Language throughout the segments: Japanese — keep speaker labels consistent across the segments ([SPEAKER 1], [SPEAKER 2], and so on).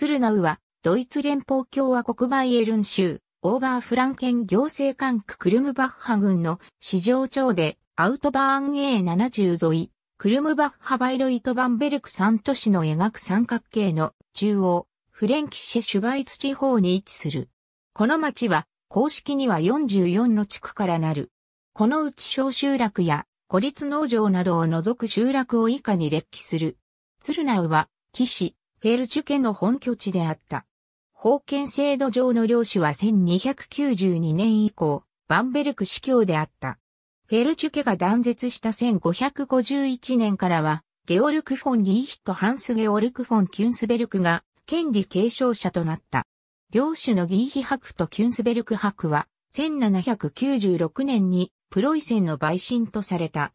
[SPEAKER 1] ツルナウは、ドイツ連邦共和国バイエルン州、オーバーフランケン行政管区クルムバッハ郡の市場町で、アウトバーン A70 沿い、クルムバッハバイロイトバンベルク3都市の描く三角形の中央、フレンキシェシュバイツ地方に位置する。この町は、公式には44の地区からなる。このうち小集落や孤立農場などを除く集落を以下に列記する。ツルナウは、騎士、フェルチュ家の本拠地であった。封建制度上の領主は1292年以降、バンベルク司教であった。フェルチュ家が断絶した1551年からは、ゲオルク・フォン・リーヒット・ハンス・ゲオルク・フォン・キュンスベルクが、権利継承者となった。領主のギーヒ伯とキュンスベルク伯は、1796年にプロイセンの陪審とされた。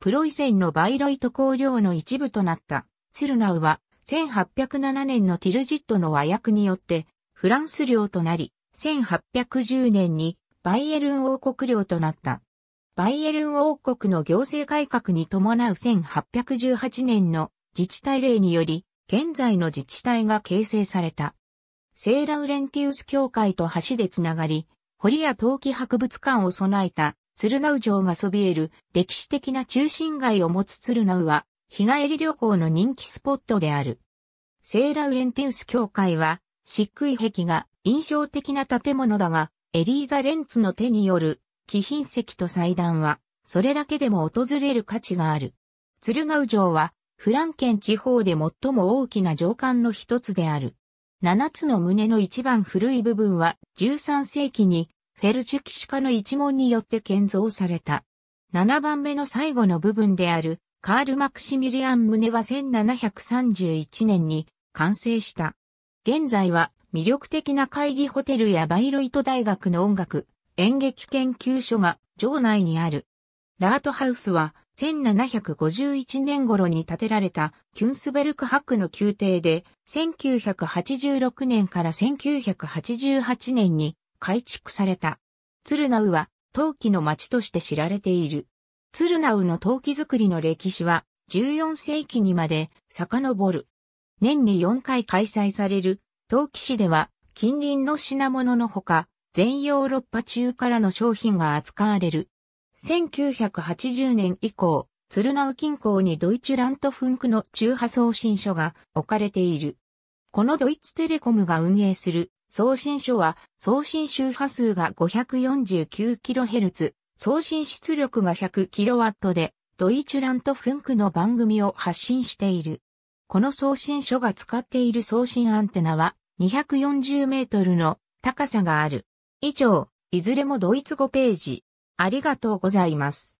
[SPEAKER 1] プロイセンのバイロイト公領の一部となった、ツルナウは1807年のティルジットの和訳によってフランス領となり、1810年にバイエルン王国領となった。バイエルン王国の行政改革に伴う1818年の自治体令により、現在の自治体が形成された。セーラウレンティウス教会と橋でつながり、堀や陶器博物館を備えた、鶴ナウ城がそびえる歴史的な中心街を持つ鶴ナウは、日帰り旅行の人気スポットである。セーラウレンテウス教会は、漆喰壁が印象的な建物だが、エリーザ・レンツの手による貴賓石と祭壇は、それだけでも訪れる価値がある。鶴ヶ城は、フランケン地方で最も大きな城管の一つである。7つの胸の一番古い部分は13世紀にフェルチュキシカの一門によって建造された。7番目の最後の部分であるカール・マクシミリアンムネは1731年に完成した。現在は魅力的な会議ホテルやバイロイト大学の音楽、演劇研究所が場内にある。ラートハウスは1751年頃に建てられたキュンスベルク博の宮廷で1986年から1988年に改築された。ツルナウは陶器の町として知られている。ツルナウの陶器作りの歴史は14世紀にまで遡る。年に4回開催される陶器市では近隣の品物のほか全ヨーロッパ中からの商品が扱われる。1980年以降、ツルナウ近郊にドイツラントフンクの中波送信所が置かれている。このドイツテレコムが運営する送信所は送信周波数が 549kHz、送信出力が 100kW で、ドイチュラントフンクの番組を発信している。この送信所が使っている送信アンテナは240メートルの高さがある。以上、いずれもドイツ語ページ。ありがとうございます。